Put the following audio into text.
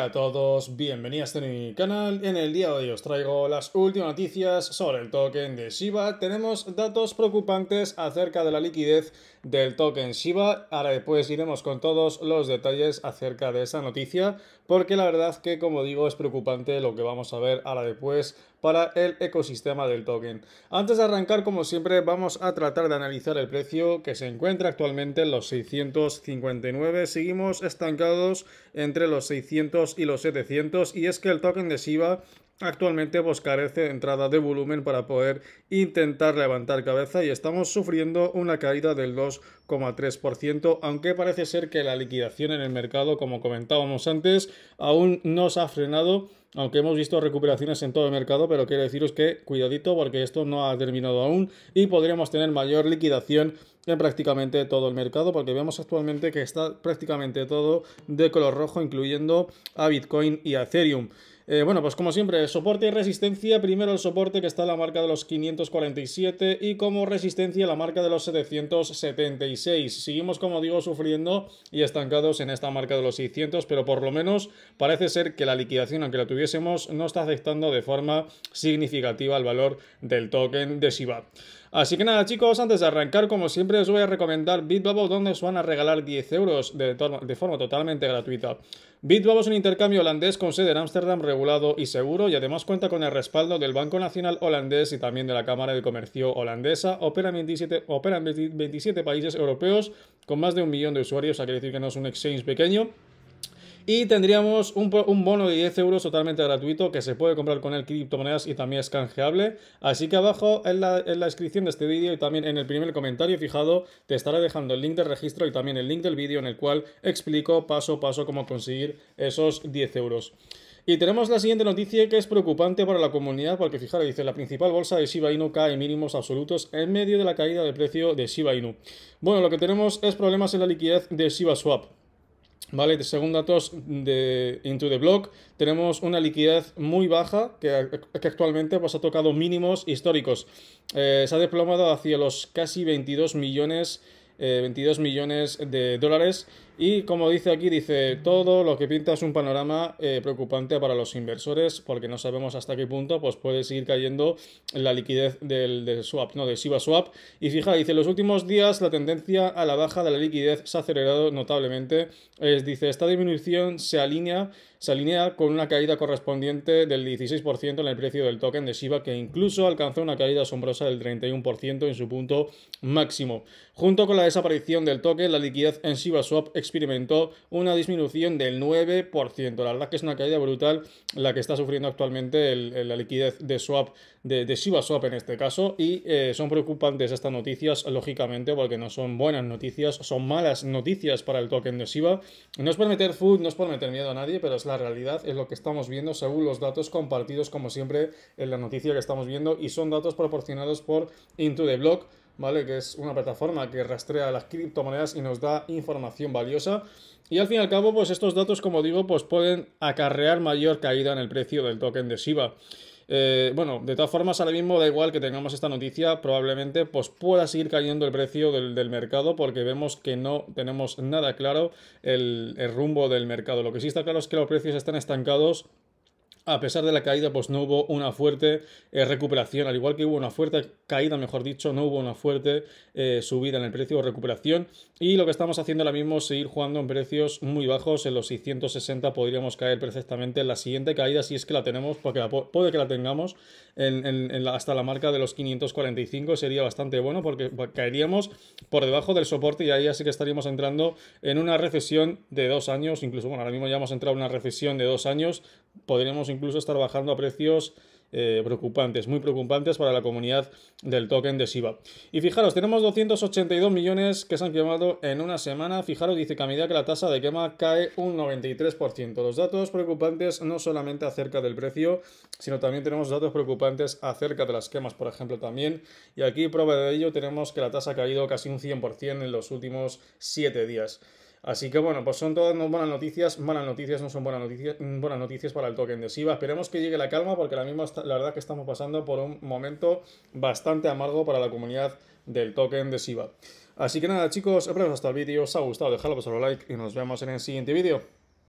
a todos, bienvenidos a mi canal. En el día de hoy os traigo las últimas noticias sobre el token de Shiba. Tenemos datos preocupantes acerca de la liquidez del token Shiba. Ahora después iremos con todos los detalles acerca de esa noticia, porque la verdad que como digo es preocupante lo que vamos a ver ahora después para el ecosistema del token. Antes de arrancar, como siempre, vamos a tratar de analizar el precio que se encuentra actualmente en los 659. Seguimos estancados entre los 600 y los 700 y es que el token de SIBA actualmente pues carece de entrada de volumen para poder intentar levantar cabeza y estamos sufriendo una caída del 2,3% aunque parece ser que la liquidación en el mercado como comentábamos antes aún nos ha frenado aunque hemos visto recuperaciones en todo el mercado, pero quiero deciros que cuidadito porque esto no ha terminado aún y podríamos tener mayor liquidación en prácticamente todo el mercado porque vemos actualmente que está prácticamente todo de color rojo incluyendo a Bitcoin y a Ethereum. Eh, bueno, pues como siempre, soporte y resistencia. Primero el soporte que está en la marca de los 547 y como resistencia la marca de los 776. Seguimos, como digo, sufriendo y estancados en esta marca de los 600, pero por lo menos parece ser que la liquidación, aunque la tuviera no está afectando de forma significativa el valor del token de Shiba. Así que nada chicos, antes de arrancar como siempre os voy a recomendar Bitbubble donde os van a regalar 10 euros de, forma totalmente gratuita. Bitbubble es un intercambio holandés con sede en Ámsterdam regulado y seguro y además cuenta con el respaldo del Banco Nacional holandés y también de la Cámara de Comercio holandesa. Opera en 27, países europeos con más de un millón de usuarios, o sea, quiere decir que no es un exchange pequeño. Y tendríamos un, bono de 10 euros totalmente gratuito que se puede comprar con el criptomonedas y también es canjeable. Así que abajo en la, descripción de este vídeo y también en el primer comentario fijado te estaré dejando el link de registro y también el link del vídeo en el cual explico paso a paso cómo conseguir esos 10 euros. Y tenemos la siguiente noticia que es preocupante para la comunidad porque fijaros, dice la principal bolsa de Shiba Inu cae en mínimos absolutos en medio de la caída de precio de Shiba Inu. Bueno, lo que tenemos es problemas en la liquidez de Shiba Swap. ¿vale? según datos de Into the Block, tenemos una liquidez muy baja que, actualmente pues, ha tocado mínimos históricos. Eh, se ha desplomado hacia los casi 22 millones, 22 eh, millones de dólares y como dice aquí, dice, todo lo que pinta es un panorama eh, preocupante para los inversores porque no sabemos hasta qué punto pues, puede seguir cayendo la liquidez del, swap, no, de Shiba Swap. Y fija, dice, los últimos días la tendencia a la baja de la liquidez se ha acelerado notablemente. Es, dice, esta disminución se alinea, se alinea con una caída correspondiente del 16% en el precio del token de Shiba que incluso alcanzó una caída asombrosa del 31% en su punto máximo. Junto con la desaparición del token, la liquidez en Shiba Swap experimentó una disminución del 9%. La verdad que es una caída brutal la que está sufriendo actualmente la liquidez de Swap, de, de Swap en este caso, y eh, son preocupantes estas noticias, lógicamente, porque no son buenas noticias, son malas noticias para el token de Shiba. No es por meter food, no es por meter miedo a nadie, pero es la realidad, es lo que estamos viendo según los datos compartidos, como siempre, en la noticia que estamos viendo, y son datos proporcionados por Into the Block ¿vale? Que es una plataforma que rastrea las criptomonedas y nos da información valiosa. Y al fin y al cabo, pues estos datos, como digo, pues pueden acarrear mayor caída en el precio del token de Shiba. Eh, bueno, de todas formas, ahora mismo da igual que tengamos esta noticia, probablemente pues pueda seguir cayendo el precio del, mercado porque vemos que no tenemos nada claro el, el rumbo del mercado. Lo que sí está claro es que los precios están estancados a pesar de la caída, pues no hubo una fuerte eh, recuperación, al igual que hubo una fuerte caída, mejor dicho, no hubo una fuerte eh, subida en el precio o recuperación. Y lo que estamos haciendo ahora mismo es seguir jugando en precios muy bajos, en los 660 podríamos caer perfectamente en la siguiente caída, si es que la tenemos, porque puede que la tengamos hasta la marca de los 545, sería bastante bueno, porque caeríamos por debajo del soporte y ahí así que estaríamos entrando en una recesión de dos años, incluso, bueno, ahora mismo ya hemos entrado en una recesión de dos años, podríamos incluso estar bajando a precios eh, preocupantes, muy preocupantes para la comunidad del token de Shiba. Y fijaros, tenemos 282 millones que se han quemado en una semana. Fijaros, dice medida que la tasa de quema cae un 93%. Los datos preocupantes no solamente acerca del precio, sino también tenemos datos preocupantes acerca de las quemas, por ejemplo, también. Y aquí, prueba de ello, tenemos que la tasa ha caído casi un 100% en los últimos 7 días. Así que bueno, pues son todas buenas noticias. Malas noticias no son buenas noticias, mm, buenas noticias para el token de SIVA. Esperemos que llegue la calma porque la, misma, la verdad que estamos pasando por un momento bastante amargo para la comunidad del token de SIVA. Así que nada chicos, espero que hasta el vídeo os ha gustado. Dejadlo por like y nos vemos en el siguiente vídeo.